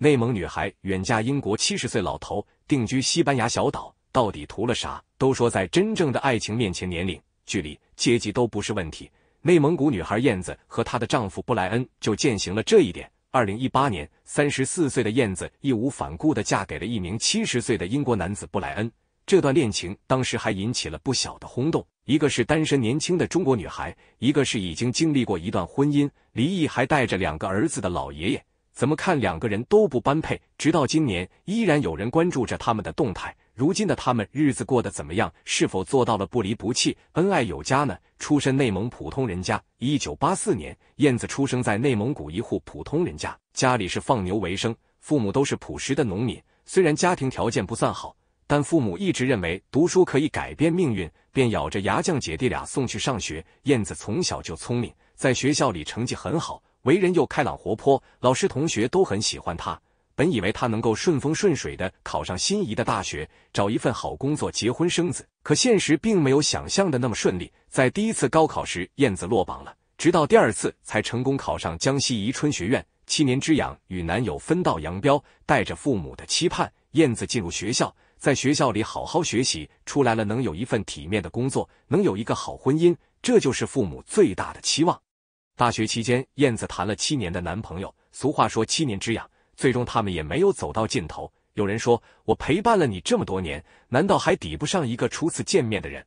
内蒙女孩远嫁英国七十岁老头，定居西班牙小岛，到底图了啥？都说在真正的爱情面前，年龄、距离、阶级都不是问题。内蒙古女孩燕子和她的丈夫布莱恩就践行了这一点。二零一八年，三十四岁的燕子义无反顾的嫁给了一名七十岁的英国男子布莱恩。这段恋情当时还引起了不小的轰动。一个是单身年轻的中国女孩，一个是已经经历过一段婚姻、离异还带着两个儿子的老爷爷。怎么看两个人都不般配，直到今年依然有人关注着他们的动态。如今的他们日子过得怎么样？是否做到了不离不弃、恩爱有加呢？出身内蒙普通人家，一九八四年，燕子出生在内蒙古一户普通人家，家里是放牛为生，父母都是朴实的农民。虽然家庭条件不算好，但父母一直认为读书可以改变命运，便咬着牙将姐弟俩送去上学。燕子从小就聪明，在学校里成绩很好。为人又开朗活泼，老师同学都很喜欢他。本以为他能够顺风顺水的考上心仪的大学，找一份好工作，结婚生子。可现实并没有想象的那么顺利。在第一次高考时，燕子落榜了。直到第二次才成功考上江西宜春学院。七年之痒，与男友分道扬镳，带着父母的期盼，燕子进入学校，在学校里好好学习。出来了，能有一份体面的工作，能有一个好婚姻，这就是父母最大的期望。大学期间，燕子谈了七年的男朋友。俗话说七年之痒，最终他们也没有走到尽头。有人说，我陪伴了你这么多年，难道还抵不上一个初次见面的人？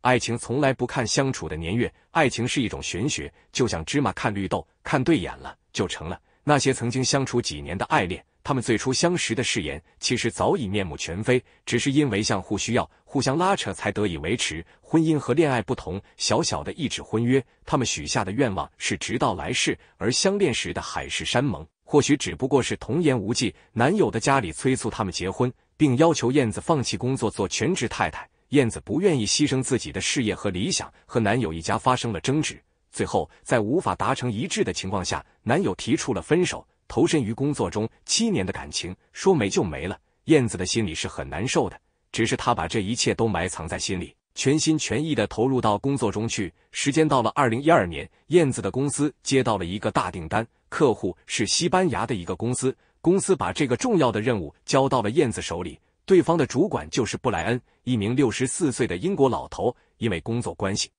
爱情从来不看相处的年月，爱情是一种玄学，就像芝麻看绿豆，看对眼了就成了。那些曾经相处几年的爱恋。他们最初相识的誓言其实早已面目全非，只是因为相互需要、互相拉扯才得以维持。婚姻和恋爱不同，小小的一纸婚约，他们许下的愿望是直到来世。而相恋时的海誓山盟，或许只不过是童言无忌。男友的家里催促他们结婚，并要求燕子放弃工作做全职太太。燕子不愿意牺牲自己的事业和理想，和男友一家发生了争执。最后，在无法达成一致的情况下，男友提出了分手。投身于工作中七年的感情，说没就没了。燕子的心里是很难受的，只是她把这一切都埋藏在心里，全心全意的投入到工作中去。时间到了二零一二年，燕子的公司接到了一个大订单，客户是西班牙的一个公司，公司把这个重要的任务交到了燕子手里。对方的主管就是布莱恩，一名六十四岁的英国老头，因为工作关系。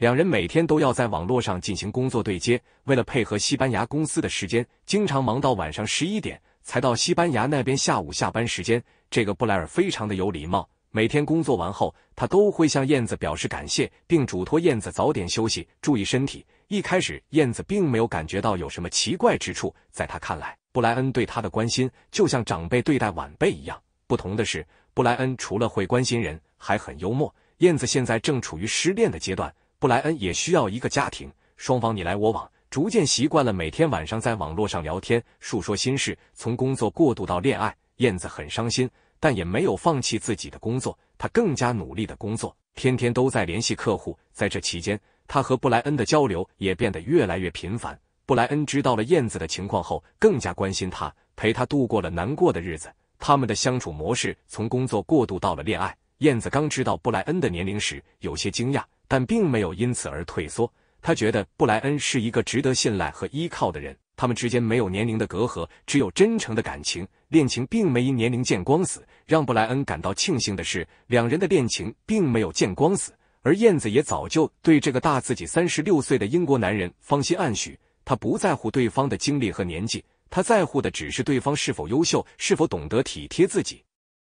两人每天都要在网络上进行工作对接，为了配合西班牙公司的时间，经常忙到晚上十一点才到西班牙那边下午下班时间。这个布莱尔非常的有礼貌，每天工作完后，他都会向燕子表示感谢，并嘱托燕子早点休息，注意身体。一开始，燕子并没有感觉到有什么奇怪之处，在他看来，布莱恩对他的关心就像长辈对待晚辈一样。不同的是，布莱恩除了会关心人，还很幽默。燕子现在正处于失恋的阶段。布莱恩也需要一个家庭，双方你来我往，逐渐习惯了每天晚上在网络上聊天，诉说心事。从工作过渡到恋爱，燕子很伤心，但也没有放弃自己的工作，她更加努力的工作，天天都在联系客户。在这期间，他和布莱恩的交流也变得越来越频繁。布莱恩知道了燕子的情况后，更加关心她，陪她度过了难过的日子。他们的相处模式从工作过渡到了恋爱。燕子刚知道布莱恩的年龄时，有些惊讶，但并没有因此而退缩。他觉得布莱恩是一个值得信赖和依靠的人，他们之间没有年龄的隔阂，只有真诚的感情。恋情并没因年龄见光死，让布莱恩感到庆幸的是，两人的恋情并没有见光死。而燕子也早就对这个大自己三十六岁的英国男人芳心暗许，他不在乎对方的经历和年纪，他在乎的只是对方是否优秀，是否懂得体贴自己。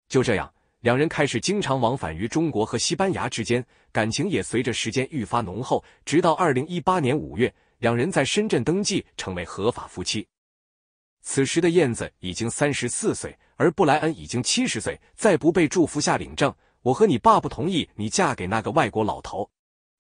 就这样。两人开始经常往返于中国和西班牙之间，感情也随着时间愈发浓厚。直到二零一八年五月，两人在深圳登记成为合法夫妻。此时的燕子已经三十四岁，而布莱恩已经七十岁。在不被祝福下领证，我和你爸不同意你嫁给那个外国老头。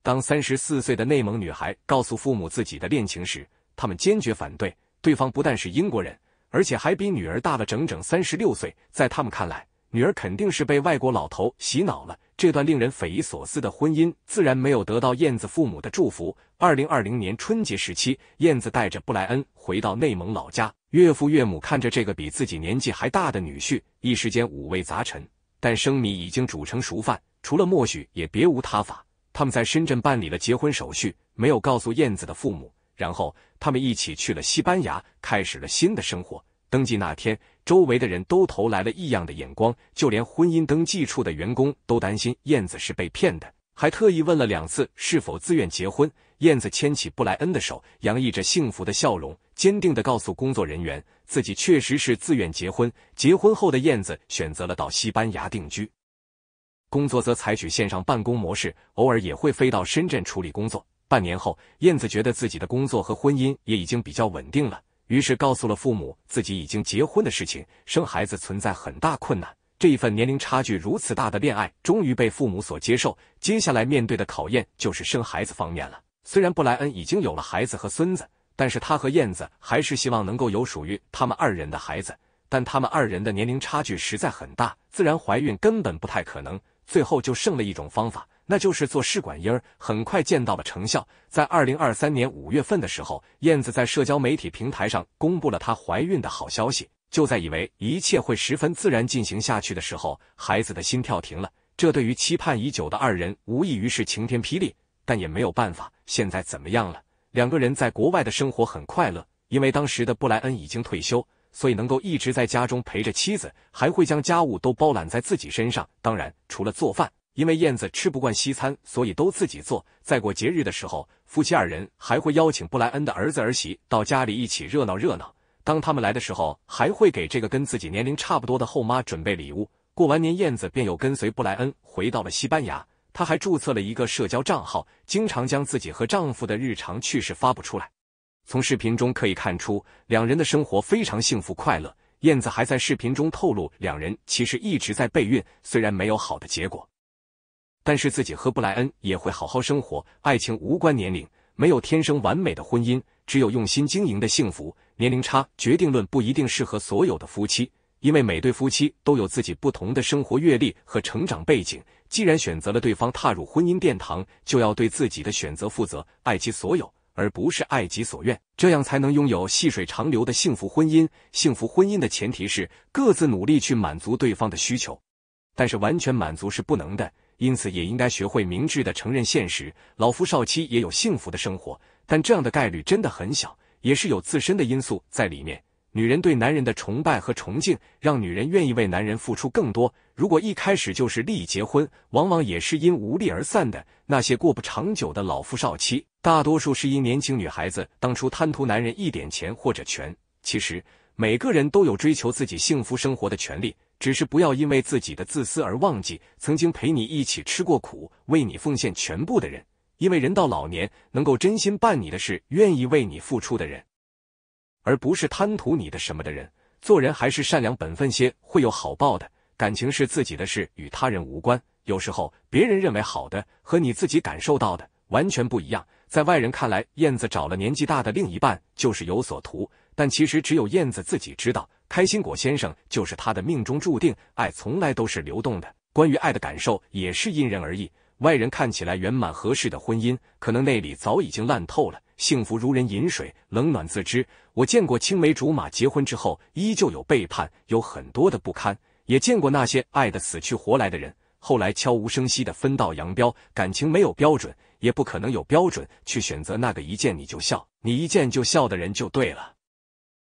当三十四岁的内蒙女孩告诉父母自己的恋情时，他们坚决反对。对方不但是英国人，而且还比女儿大了整整三十六岁。在他们看来，女儿肯定是被外国老头洗脑了，这段令人匪夷所思的婚姻自然没有得到燕子父母的祝福。二零二零年春节时期，燕子带着布莱恩回到内蒙老家，岳父岳母看着这个比自己年纪还大的女婿，一时间五味杂陈。但生米已经煮成熟饭，除了默许也别无他法。他们在深圳办理了结婚手续，没有告诉燕子的父母，然后他们一起去了西班牙，开始了新的生活。登记那天，周围的人都投来了异样的眼光，就连婚姻登记处的员工都担心燕子是被骗的，还特意问了两次是否自愿结婚。燕子牵起布莱恩的手，洋溢着幸福的笑容，坚定的告诉工作人员自己确实是自愿结婚。结婚后的燕子选择了到西班牙定居，工作则采取线上办公模式，偶尔也会飞到深圳处理工作。半年后，燕子觉得自己的工作和婚姻也已经比较稳定了。于是告诉了父母自己已经结婚的事情，生孩子存在很大困难。这一份年龄差距如此大的恋爱，终于被父母所接受。接下来面对的考验就是生孩子方面了。虽然布莱恩已经有了孩子和孙子，但是他和燕子还是希望能够有属于他们二人的孩子。但他们二人的年龄差距实在很大，自然怀孕根本不太可能。最后就剩了一种方法。那就是做试管婴儿，很快见到了成效。在二零二三年五月份的时候，燕子在社交媒体平台上公布了她怀孕的好消息。就在以为一切会十分自然进行下去的时候，孩子的心跳停了。这对于期盼已久的二人，无异于是晴天霹雳。但也没有办法，现在怎么样了？两个人在国外的生活很快乐，因为当时的布莱恩已经退休，所以能够一直在家中陪着妻子，还会将家务都包揽在自己身上。当然，除了做饭。因为燕子吃不惯西餐，所以都自己做。在过节日的时候，夫妻二人还会邀请布莱恩的儿子儿媳到家里一起热闹热闹。当他们来的时候，还会给这个跟自己年龄差不多的后妈准备礼物。过完年，燕子便又跟随布莱恩回到了西班牙。她还注册了一个社交账号，经常将自己和丈夫的日常趣事发布出来。从视频中可以看出，两人的生活非常幸福快乐。燕子还在视频中透露，两人其实一直在备孕，虽然没有好的结果。但是自己和布莱恩也会好好生活，爱情无关年龄，没有天生完美的婚姻，只有用心经营的幸福。年龄差决定论不一定适合所有的夫妻，因为每对夫妻都有自己不同的生活阅历和成长背景。既然选择了对方，踏入婚姻殿堂，就要对自己的选择负责，爱其所有，而不是爱己所愿，这样才能拥有细水长流的幸福婚姻。幸福婚姻的前提是各自努力去满足对方的需求，但是完全满足是不能的。因此，也应该学会明智的承认现实。老夫少妻也有幸福的生活，但这样的概率真的很小，也是有自身的因素在里面。女人对男人的崇拜和崇敬，让女人愿意为男人付出更多。如果一开始就是利益结婚，往往也是因无利而散的。那些过不长久的老夫少妻，大多数是因年轻女孩子当初贪图男人一点钱或者权。其实，每个人都有追求自己幸福生活的权利。只是不要因为自己的自私而忘记曾经陪你一起吃过苦、为你奉献全部的人。因为人到老年，能够真心办你的事、愿意为你付出的人，而不是贪图你的什么的人。做人还是善良本分些，会有好报的。感情是自己的事，与他人无关。有时候别人认为好的，和你自己感受到的完全不一样。在外人看来，燕子找了年纪大的另一半，就是有所图。但其实只有燕子自己知道，开心果先生就是他的命中注定。爱从来都是流动的，关于爱的感受也是因人而异。外人看起来圆满合适的婚姻，可能内里早已经烂透了。幸福如人饮水，冷暖自知。我见过青梅竹马结婚之后依旧有背叛，有很多的不堪。也见过那些爱的死去活来的人，后来悄无声息的分道扬镳。感情没有标准，也不可能有标准去选择那个一见你就笑，你一见就笑的人就对了。